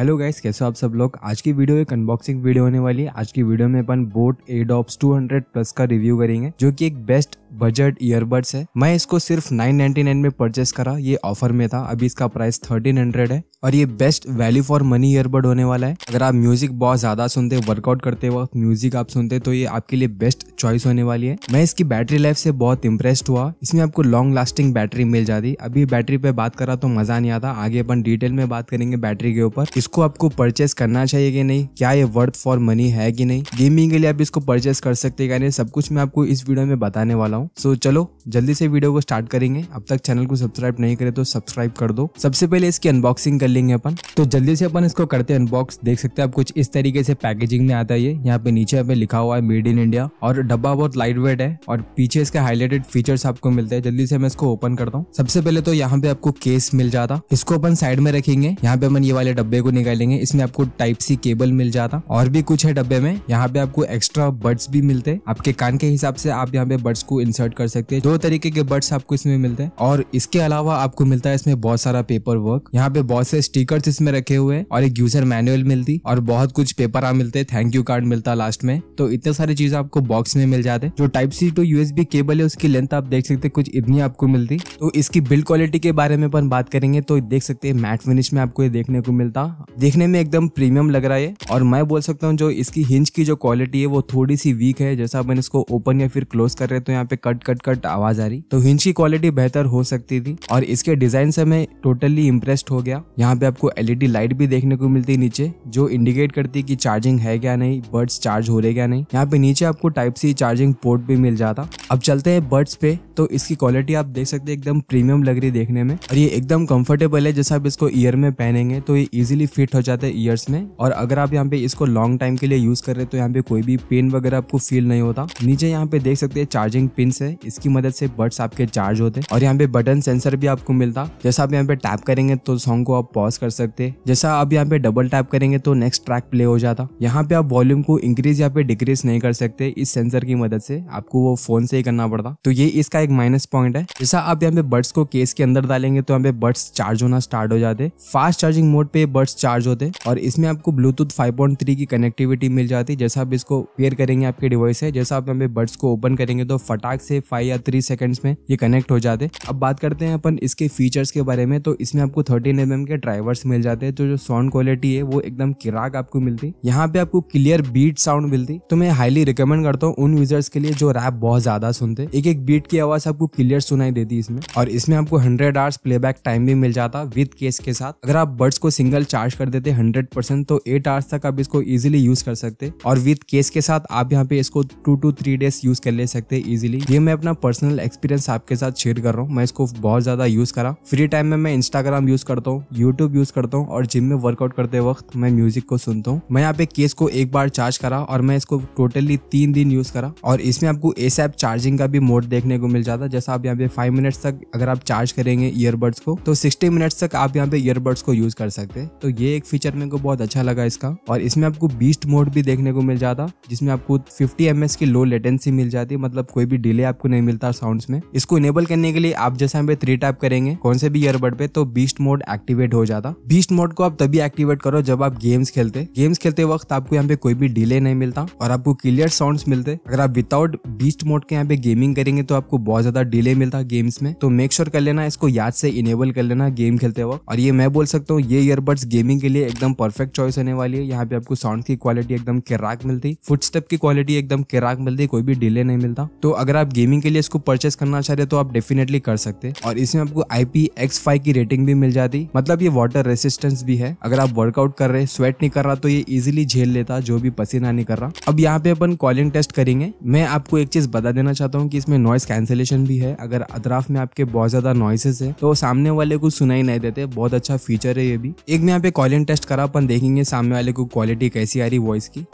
hello guys कैसे हो आप सब लोग आज की वीडियो एक अनबॉक्सिंग वीडियो होने वाली है आज की वीडियो में अपन बोट एडॉप्स 200 प्लस का रिव्यू करेंगे जो कि एक बेस्ट बजट ईयरबड्स है मैं इसको सिर्फ 999 में परचेस करा ये ऑफर में था अभी इसका प्राइस 1300 है और ये best value for money earbud होने वाला है अगर आप म्यूजिक बहुत ज्यादा सुनते वर्कआउट करते वक्त म्यूजिक आप सुनते तो ये आपके लिए बेस्ट चॉइस होने वाली है मैं इसकी बैटरी लाइफ से बहुत इंप्रेस्ड हुआ इसमें आपको लॉन्ग लास्टिंग बैटरी मिल जाती अभी बैटरी पे बात करा तो मजा नहीं आता आगे अपन डिटेल में बात करेंगे बैटरी के ऊपर इसको आपको परचेस करना चाहिए कि नहीं क्या ये वर्थ फॉर मनी है कि नहीं गेमिंग के लिए आप इसको परचेस कर सकते हैं नहीं सब कुछ मैं आपको इस वीडियो में बताने वाला हूँ सो so, चलो जल्दी से वीडियो को स्टार्ट करेंगे अब तक चैनल को सब्सक्राइब नहीं करे तो सब्सक्राइब कर दो सबसे पहले इसकी अनबॉक्सिंग कर लेंगे अपन तो जल्दी से अपन इसको करते हैं अनबॉक्स देख सकते हैं आप कुछ इस तरीके से पैकेजिंग में आता है ये यहाँ पे नीचे हमें लिखा हुआ है मेड इन इंडिया और डब्बा बहुत लाइट वेट है और पीछे इसका हाईलाइटेड फीचर्स आपको मिलते हैं जल्दी से मैं इसको ओपन करता हूँ सबसे पहले तो यहाँ पे आपको केस मिल जाता इसको अपन साइड में रखेंगे यहाँ पे अपन ये वाले डब्बे को निकालेंगे इसमें आपको टाइप सी केबल मिल जाता और भी कुछ है डब्बे में यहाँ पे आपको एक्स्ट्रा बर्ड्स भी मिलते हैं आपके कान के हिसाब से आप यहाँ पे बर्ड्स को इंसर्ट कर सकते हैं दो तरीके के बर्ड्स आपको इसमें मिलते हैं और इसके अलावा आपको मिलता है इसमें बहुत सारा पेपर वर्क यहाँ पे बहुत से स्टिकर्स इसमें रखे हुए हैं और एक यूजर मैनुअल मिलती और बहुत कुछ पेपर आ मिलते थैंक यू कार्ड मिलता लास्ट में तो इतने सारी चीज आपको बॉक्स में मिल जाते जो type C to USB cable है उसकी लेंथ आप देख सकते कुछ इतनी आपको मिलती तो इसकी बिल्ड क्वालिटी के बारे में अपन बात करेंगे तो देख सकते हैं मैट फिनिश में आपको ये देखने को मिलता देखने में एकदम प्रीमियम लग रहा है और मैं बोल सकता हूँ जो इसकी हिंज की जो क्वालिटी है वो थोड़ी सी वीक है जैसा मैंने इसको ओपन या फिर क्लोज कर रहे तो यहाँ पे कट कट कट आवाज आ रही तो हिंज की क्वालिटी बेहतर हो सकती थी और इसके डिजाइन से मैं टोटली इम्प्रेस्ड हो गया यहाँ पे आपको एलईडी लाइट भी देखने को मिलती है नीचे जो इंडिकेट करती है की चार्जिंग है क्या नहीं बर्ड्स चार्ज हो रहे क्या नहीं यहाँ पे नीचे आपको टाइप सी चार्जिंग पोर्ट भी मिल जाता अब चलते हैं बर्ड्स पे तो इसकी क्वालिटी आप देख सकते हैं एकदम प्रीमियम लग रही है देखने में और ये एकदम कंफर्टेबल है जैसे आप इसको ईयर में पहनेंगे तो ये इजिली फिट हो जाता है ईयर्स में और अगर आप यहाँ पे इसको लॉन्ग टाइम के लिए यूज कर रहे हैं तो यहाँ पे कोई भी पेन वगैरह आपको फील नहीं होता नीचे यहाँ पे देख सकते हैं चार्जिंग पिन है इसकी मदद से बर्ड्स आपके चार्ज होते और यहाँ पे बटन सेंसर भी आपको मिलता जैसा आप यहाँ पे टैप करेंगे तो सॉन्ग को आप पॉज कर सकते जैसा आप यहाँ पे डबल टैप करेंगे तो नेक्स्ट ट्रैक प्ले हो जाता यहाँ पे आप वॉल्यूम को इंक्रीज या पे डिक्रीज नहीं कर सकते इस सेंसर की मदद से आपको वो फोन से ही करना पड़ता तो ये इसका एक माइनस पॉइंट है जैसा आप यहाँ पे बर्ड्स को केस के अंदर डालेंगे तो यहाँ पे बर्ड्स चार्ज होना स्टार्ट हो जाते फास्ट चार्जिंग मोड पे बर्ड्स चार्ज होते और इसमें आपको ब्लूटूथ फाइव की कनेक्टिविटी मिल जाती है जैसा आप इसको पेयर करेंगे आपके डिवाइस है जैसा आप यहाँ पे बर्ड्स को ओपन करेंगे तो फटाक से फाइव या थ्री सेकंड्स में ये कनेक्ट हो जाते अब बात करते हैं अपन इसके फीचर्स के बारे में तो इसमें आपको थर्टीन एम mm के ड्राइवर्स मिल जाते हैं तो जो साउंड क्वालिटी है वो एकदम किराक आपको मिलती यहाँ पे आपको क्लियर बीट साउंड मिलती तो मैं हाईली रिकमेंड करता हूँ उन यूजर्स के लिए जो रैप बहुत ज्यादा सुनते एक एक बीट की आवाज आवाज आपको क्लियर सुनाई देती इसमें और इसमें आपको हंड्रेड आवर्स प्लेबैक टाइम भी मिल जाता विद केस के साथ अगर आप बर्ड्स को सिंगल चार्ज कर देते हंड्रेड परसेंट तो एट आवर्स तक आप इसको इजिली यूज कर सकते और विद केस के साथ आप यहाँ पे इसको two to three days use कर ले सकते इजिली ये मैं अपना पर्सनल एक्सपीरियंस आपके साथ शेयर कर रहा हूँ मैं इसको बहुत ज्यादा यूज करा फ्री टाइम में मैं इंस्टाग्राम यूज करता हूँ यूट्यूब यूज करता हूँ और जिम में वर्कआउट करते वक्त मैं म्यूजिक को सुनता हूँ मैं यहाँ पे केस को एक बार चार्ज करा और मैं इसको टोटली तीन दिन यूज करा और इसमें आपको एस चार्जिंग का भी मोड देखने को मिल ज़्यादा जैसा आप यहाँ पे फाइव मिनट्स तक अगर आप चार्ज करेंगे ईयरबड्स को तो सिक्सटी मिनट्स तक आप यहाँ पे ईयरबड्स को यूज़ कर सकते हैं तो ये एक फीचर मेरे को बहुत अच्छा लगा इसका और इसमें आपको बीस्ट मोड भी देखने को मिल जाता जिसमें आपको फिफ्टी एम की लो लेटेंसी मिल जाती है मतलब कोई भी डिले आपको नहीं मिलता साउंड में इसको इनेबल करने के लिए आप जैसे यहाँ पे थ्री टाइप करेंगे कौन से भी ईयरबड पे तो बीस्ट मोड एक्टिवेट हो जाता बीस्ट मोड को आप तभी एक्टिवेट करो जब आप गेम्स खेलते गेम्स खेलते वक्त आपको यहाँ पे कोई भी डिले नहीं मिलता और आपको क्लियर साउंड मिलते अगर आप विदाउट बीस्ट मोड के यहाँ पे गेमिंग करेंगे तो आपको बहुत ज्यादा डिले मिलता है गेम्स में तो मेक श्योर sure कर लेना इसको याद से इनेबल कर लेना गेम खेलते वक्त और ये मैं बोल सकता हूँ ये ईयरबड्स गेमिंग के लिए एकदम परफेक्ट चॉइस होने वाली है यहाँ पे आपको साउंड की क्वालिटी एकदम किराक मिलती फुटस्टेप की क्वालिटी एकदम किराक मिलती कोई भी डिले नहीं मिलता तो अगर आप गेमिंग के लिए इसको परचेस करना चाह रहे तो आप डेफिनेटली कर सकते और इसमें आपको आईपी एक्स फाइव की रेटिंग भी मिल जाती मतलब ये वाटर रेसिस्टेंस भी है अगर आप वर्कआउट कर रहे स्वेट नहीं कर रहा तो ये इजिली झेल लेता जो भी पसीना नहीं कर रहा अब यहाँ पे अपन कॉलिंग टेस्ट करेंगे मैं आपको एक चीज बता देना चाहता हूँ कि इसमें नॉइस कैंसिल आइसोलेशन भी है अगर अतराफ में आपके बहुत ज्यादा नॉइसेस है तो सामने वाले को सुनाई नहीं देते बहुत अच्छा फीचर है ये भी एक मैं यहाँ पे कॉलिंग टेस्ट करा अपन देखेंगे सामने वाले को क्वालिटी कैसी आ रही वॉइस की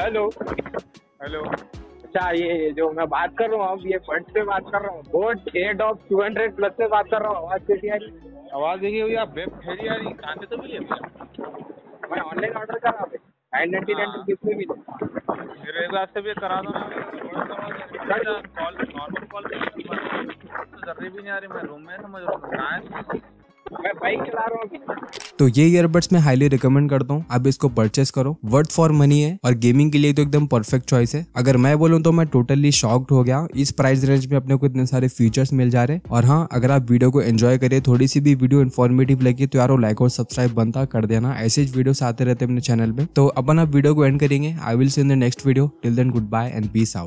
हेलो हेलो अच्छा ये जो मैं बात कर रहा हूँ ये फंड से बात कर रहा हूँ Airdopes two hundred plus से बात कर रहा हूँ आवाज कैसी आ रही आवाज वेब फेरी आ रही तो मैं ऑनलाइन ऑर्डर करा नाइन नाइनटी नाइन किस में मेरे हिसाब से भी करा दो ना तो ये ईयरबड्स मैं हाईली रिकमेंड करता हूँ आप इसको परचेस करो वर्थ फॉर मनी है और गेमिंग के लिए तो एकदम परफेक्ट चॉइस है अगर मैं बोलूँ तो मैं टोटली शॉक्ड हो गया इस प्राइस रेंज में अपने को इतने सारे फीचर्स मिल जा रहे और हाँ अगर आप वीडियो को एंजॉय करें थोड़ी सी भी वीडियो इन्फॉर्मेटिव लगी तो यार लाइक और सब्सक्राइब बनता कर देना ऐसे वीडियोस आते रहते अपने चैनल में तो अपन आप वीडियो को एंड करेंगे I will see in the next video till then goodbye and peace out